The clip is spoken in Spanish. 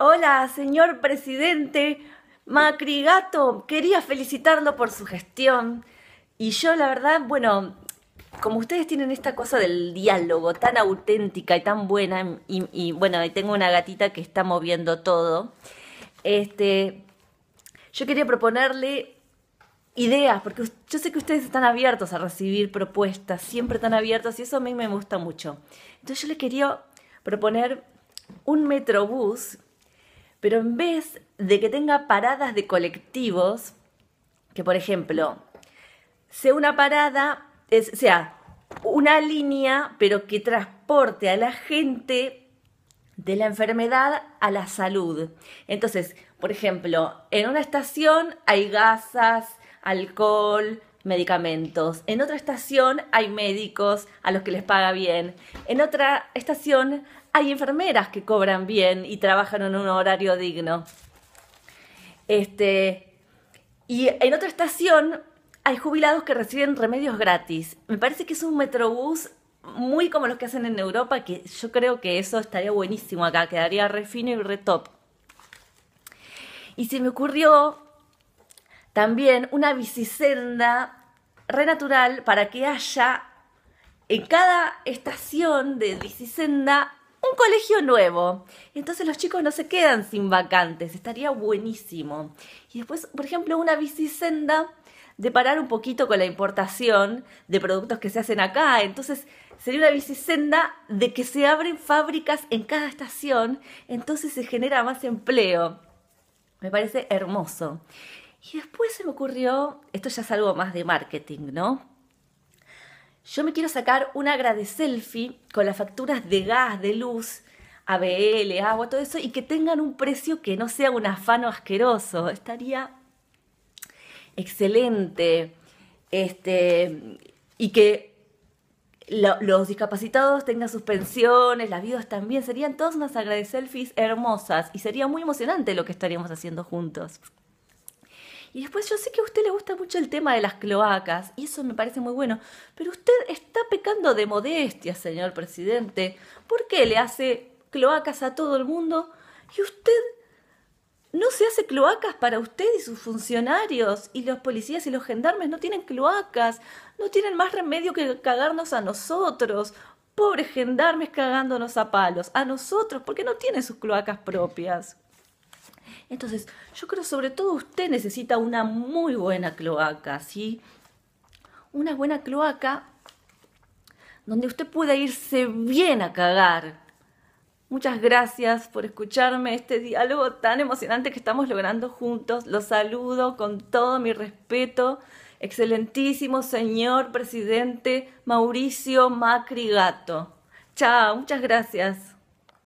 Hola, señor presidente macrigato Quería felicitarlo por su gestión. Y yo, la verdad, bueno, como ustedes tienen esta cosa del diálogo tan auténtica y tan buena, y, bueno, y tengo una gatita que está moviendo todo, este, yo quería proponerle ideas, porque yo sé que ustedes están abiertos a recibir propuestas, siempre están abiertos, y eso a mí me gusta mucho. Entonces yo le quería proponer un metrobús pero en vez de que tenga paradas de colectivos, que por ejemplo, sea una parada, es, sea una línea, pero que transporte a la gente de la enfermedad a la salud. Entonces, por ejemplo, en una estación hay gasas, alcohol, medicamentos. En otra estación hay médicos a los que les paga bien. En otra estación hay enfermeras que cobran bien y trabajan en un horario digno. Este, y en otra estación hay jubilados que reciben remedios gratis. Me parece que es un metrobús muy como los que hacen en Europa, que yo creo que eso estaría buenísimo acá, quedaría re fino y re top. Y se me ocurrió también una bicisenda renatural para que haya en cada estación de bicisenda un colegio nuevo. Entonces los chicos no se quedan sin vacantes, estaría buenísimo. Y después, por ejemplo, una bicisenda de parar un poquito con la importación de productos que se hacen acá. Entonces sería una bicisenda de que se abren fábricas en cada estación, entonces se genera más empleo. Me parece hermoso. Y después se me ocurrió, esto ya es algo más de marketing, ¿no? yo me quiero sacar una grade selfie con las facturas de gas, de luz, ABL, agua, todo eso, y que tengan un precio que no sea un afano asqueroso. Estaría excelente. Este, y que los discapacitados tengan sus pensiones, las vidas también, serían todas unas selfies hermosas y sería muy emocionante lo que estaríamos haciendo juntos. Y después yo sé que a usted le gusta mucho el tema de las cloacas, y eso me parece muy bueno, pero usted está pecando de modestia, señor presidente. ¿Por qué le hace cloacas a todo el mundo y usted no se hace cloacas para usted y sus funcionarios, y los policías y los gendarmes no tienen cloacas, no tienen más remedio que cagarnos a nosotros. Pobres gendarmes cagándonos a palos, a nosotros, porque no tienen sus cloacas propias. Entonces, yo creo sobre todo usted necesita una muy buena cloaca, ¿sí? Una buena cloaca donde usted pueda irse bien a cagar. Muchas gracias por escucharme este diálogo tan emocionante que estamos logrando juntos. Los saludo con todo mi respeto. Excelentísimo señor presidente Mauricio Macri Gato. Chao, muchas gracias.